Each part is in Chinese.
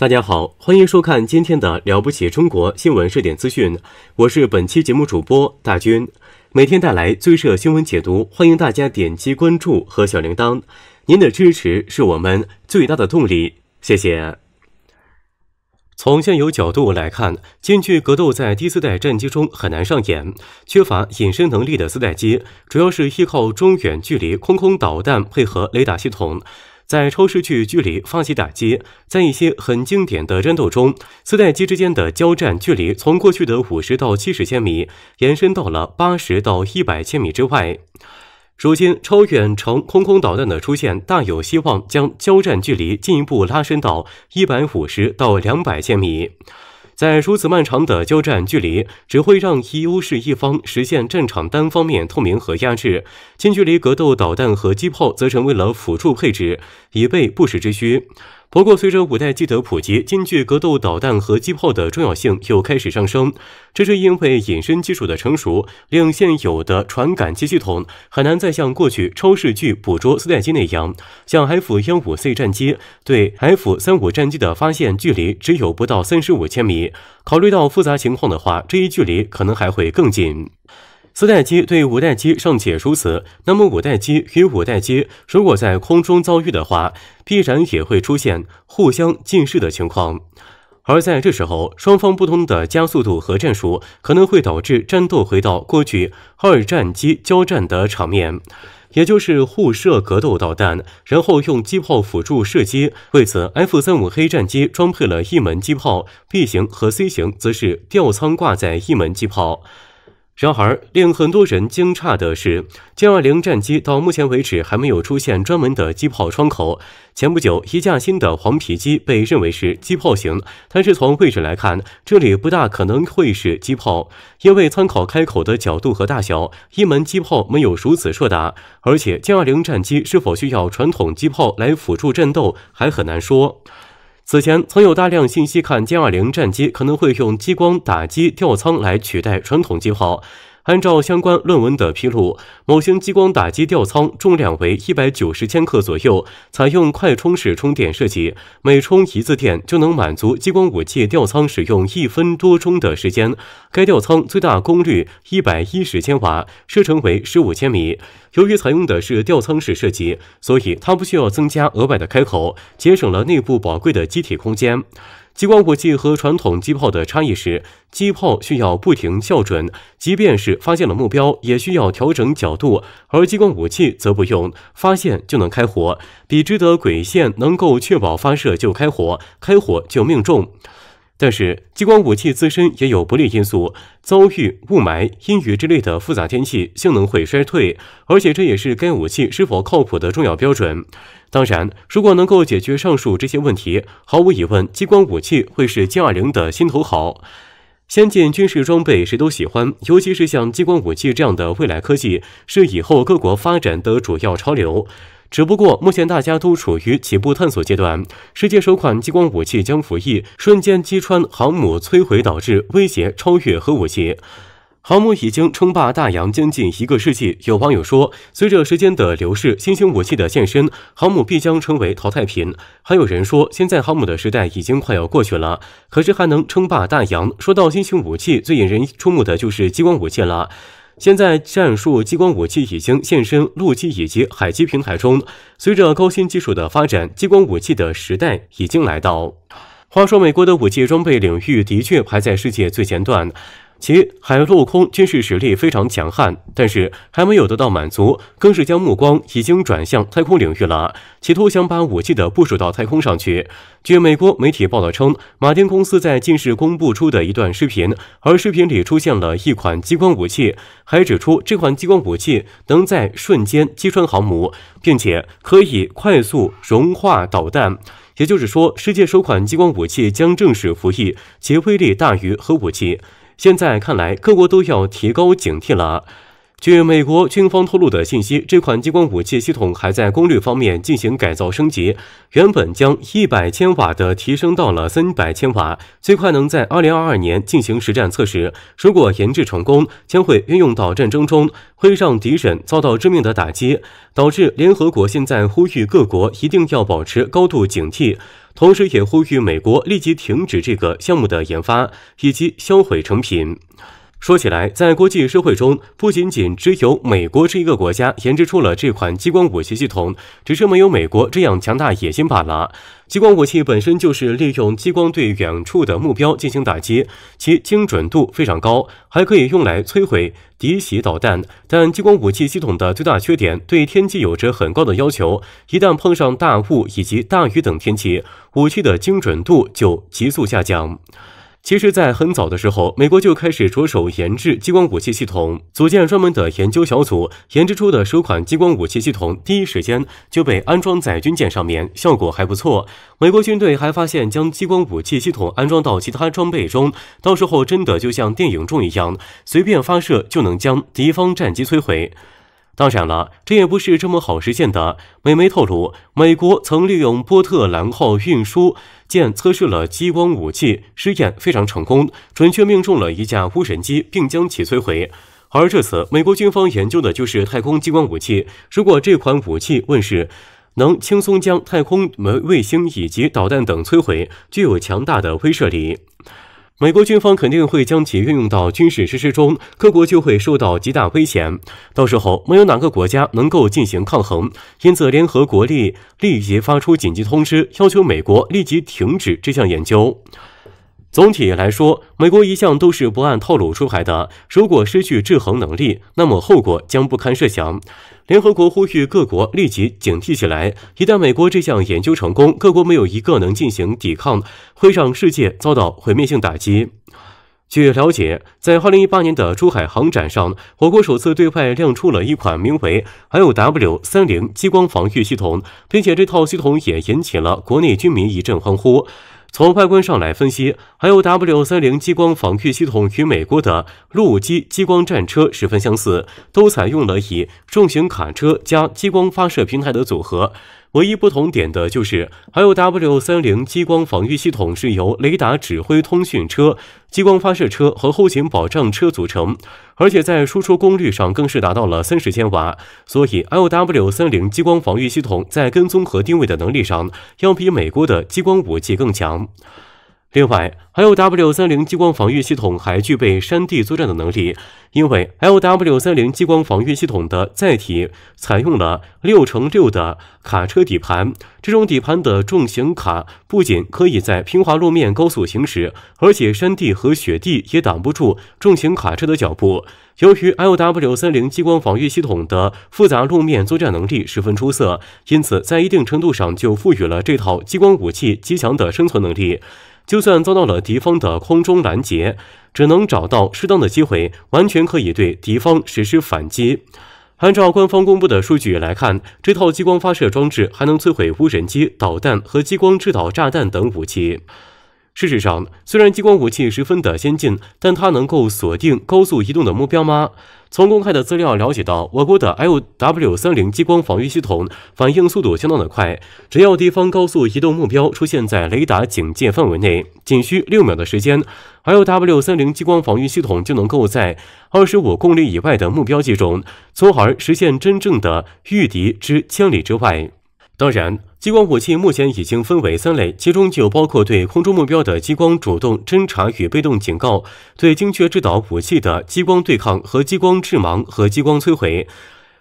大家好，欢迎收看今天的《了不起中国新闻热点资讯》，我是本期节目主播大军，每天带来最热新闻解读，欢迎大家点击关注和小铃铛，您的支持是我们最大的动力，谢谢。从现有角度来看，近距格斗在第四代战机中很难上演，缺乏隐身能力的四代机主要是依靠中远距离空空导弹配合雷达系统。在超视距距离发起打击，在一些很经典的战斗中，四代机之间的交战距离从过去的五十到七十千米，延伸到了八十到一百千米之外。如今，超远程空空导弹的出现，大有希望将交战距离进一步拉伸到一百五十到两百千米。在如此漫长的交战距离，只会让一优势一方实现战场单方面透明和压制。近距离格斗导弹和机炮则成为了辅助配置，以备不时之需。不过，随着五代机的普及，近距格斗导弹和机炮的重要性又开始上升。这是因为隐身技术的成熟，令现有的传感器系统很难再像过去超视距捕捉四代机那样。像 F 幺五 C 战机对 F 三五战机的发现距离只有不到三十五千米。考虑到复杂情况的话，这一距离可能还会更近。四代机对五代机尚且如此，那么五代机与五代机如果在空中遭遇的话，必然也会出现互相近视的情况。而在这时候，双方不同的加速度和战术可能会导致战斗回到过去二战机交战的场面，也就是互射格斗导弹，然后用机炮辅助射击。为此，F 三五黑战机装配了一门机炮，B 型和 C 型则是吊舱挂载一门机炮。然而，令很多人惊诧的是，歼二零战机到目前为止还没有出现专门的机炮窗口。前不久，一架新的黄皮机被认为是机炮型，但是从位置来看，这里不大可能会是机炮，因为参考开口的角度和大小，一门机炮没有如此硕大。而且，歼二零战机是否需要传统机炮来辅助战斗，还很难说。此前曾有大量信息，看歼二零战机可能会用激光打击吊舱来取代传统机炮。按照相关论文的披露，某型激光打击吊舱重量为一百九十千克左右，采用快充式充电设计，每充一次电就能满足激光武器吊舱使用一分多钟的时间。该吊舱最大功率一百一十千瓦，射程为十五千米。由于采用的是吊舱式设计，所以它不需要增加额外的开口，节省了内部宝贵的机体空间。激光武器和传统机炮的差异是，机炮需要不停校准，即便是发现了目标，也需要调整角度；而激光武器则不用，发现就能开火，笔直的轨线能够确保发射就开火，开火就命中。但是，激光武器自身也有不利因素，遭遇雾霾、阴雨之类的复杂天气，性能会衰退。而且，这也是该武器是否靠谱的重要标准。当然，如果能够解决上述这些问题，毫无疑问，激光武器会是歼二零的心头好。先进军事装备谁都喜欢，尤其是像激光武器这样的未来科技，是以后各国发展的主要潮流。只不过目前大家都处于起步探索阶段。世界首款激光武器将服役，瞬间击穿航母，摧毁导致威胁超越核武器。航母已经称霸大洋将近一个世纪。有网友说，随着时间的流逝，新型武器的现身，航母必将成为淘汰品。还有人说，现在航母的时代已经快要过去了，可是还能称霸大洋？说到新型武器，最引人注目的就是激光武器了。现在，战术激光武器已经现身陆基以及海基平台中。随着高新技术的发展，激光武器的时代已经来到。话说，美国的武器装备领域的确排在世界最前端。其海陆空军事实力非常强悍，但是还没有得到满足，更是将目光已经转向太空领域了，企图想把武器的部署到太空上去。据美国媒体报道称，马丁公司在近日公布出的一段视频，而视频里出现了一款激光武器，还指出这款激光武器能在瞬间击穿航母，并且可以快速融化导弹。也就是说，世界首款激光武器将正式服役，其威力大于核武器。现在看来，各国都要提高警惕了。据美国军方透露的信息，这款激光武器系统还在功率方面进行改造升级，原本将一百千瓦的提升到了三百千瓦，最快能在二零二二年进行实战测试。如果研制成功，将会运用到战争中，会让敌人遭到致命的打击，导致联合国现在呼吁各国一定要保持高度警惕。同时，也呼吁美国立即停止这个项目的研发，以及销毁成品。说起来，在国际社会中，不仅仅只有美国这一个国家研制出了这款激光武器系统，只是没有美国这样强大野心罢了。激光武器本身就是利用激光对远处的目标进行打击，其精准度非常高，还可以用来摧毁敌袭导弹。但激光武器系统的最大缺点，对天气有着很高的要求，一旦碰上大雾以及大雨等天气，武器的精准度就急速下降。其实，在很早的时候，美国就开始着手研制激光武器系统，组建专门的研究小组。研制出的首款激光武器系统，第一时间就被安装在军舰上面，效果还不错。美国军队还发现，将激光武器系统安装到其他装备中，到时候真的就像电影中一样，随便发射就能将敌方战机摧毁。当然了，这也不是这么好实现的。美媒透露，美国曾利用波特兰号运输舰测试了激光武器，试验非常成功，准确命中了一架无人机，并将其摧毁。而这次，美国军方研究的就是太空激光武器。如果这款武器问世，能轻松将太空门卫星以及导弹等摧毁，具有强大的威慑力。美国军方肯定会将其运用到军事实施中，各国就会受到极大危险。到时候没有哪个国家能够进行抗衡，因此联合国立立即发出紧急通知，要求美国立即停止这项研究。总体来说，美国一向都是不按套路出牌的。如果失去制衡能力，那么后果将不堪设想。联合国呼吁各国立即警惕起来。一旦美国这项研究成功，各国没有一个能进行抵抗，会让世界遭到毁灭性打击。据了解，在二零一八年的珠海航展上，我国首次对外亮出了一款名为“ l W 三零”激光防御系统，并且这套系统也引起了国内军民一阵欢呼。从外观上来分析，还有 W 三零激光防御系统与美国的陆基激光战车十分相似，都采用了以重型卡车加激光发射平台的组合。唯一不同点的就是，LW 三零激光防御系统是由雷达指挥通讯车、激光发射车和后勤保障车组成，而且在输出功率上更是达到了三十千瓦，所以 LW 三零激光防御系统在跟踪和定位的能力上，要比美国的激光武器更强。另外，还有 W 三零激光防御系统还具备山地作战的能力，因为 L W 三零激光防御系统的载体采用了六乘六的卡车底盘，这种底盘的重型卡不仅可以在平滑路面高速行驶，而且山地和雪地也挡不住重型卡车的脚步。由于 L W 三零激光防御系统的复杂路面作战能力十分出色，因此在一定程度上就赋予了这套激光武器极强的生存能力。就算遭到了敌方的空中拦截，只能找到适当的机会，完全可以对敌方实施反击。按照官方公布的数据来看，这套激光发射装置还能摧毁无人机、导弹和激光制导炸弹等武器。事实上，虽然激光武器十分的先进，但它能够锁定高速移动的目标吗？从公开的资料了解到，我国的 LW 三零激光防御系统反应速度相当的快，只要敌方高速移动目标出现在雷达警戒范围内，仅需六秒的时间，LW 三零激光防御系统就能够在二十五公里以外的目标击中，从而实现真正的御敌之千里之外。当然。激光武器目前已经分为三类，其中就包括对空中目标的激光主动侦察与被动警告，对精确制导武器的激光对抗和激光致盲和激光摧毁。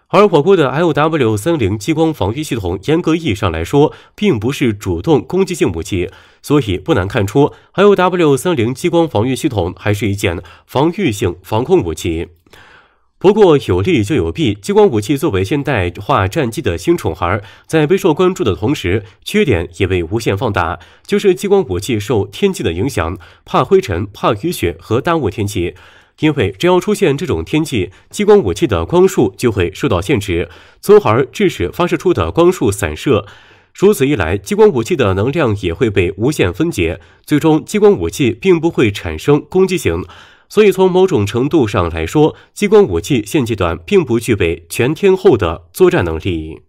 而我国的 L W 三零激光防御系统，严格意义上来说，并不是主动攻击性武器，所以不难看出，L W 三零激光防御系统还是一件防御性防控武器。不过有利就有弊，激光武器作为现代化战机的新宠儿，在备受关注的同时，缺点也被无限放大。就是激光武器受天气的影响，怕灰尘、怕雨雪和大雾天气。因为只要出现这种天气，激光武器的光束就会受到限制，从而致使发射出的光束散射。如此一来，激光武器的能量也会被无限分解，最终激光武器并不会产生攻击性。所以，从某种程度上来说，激光武器现阶段并不具备全天候的作战能力。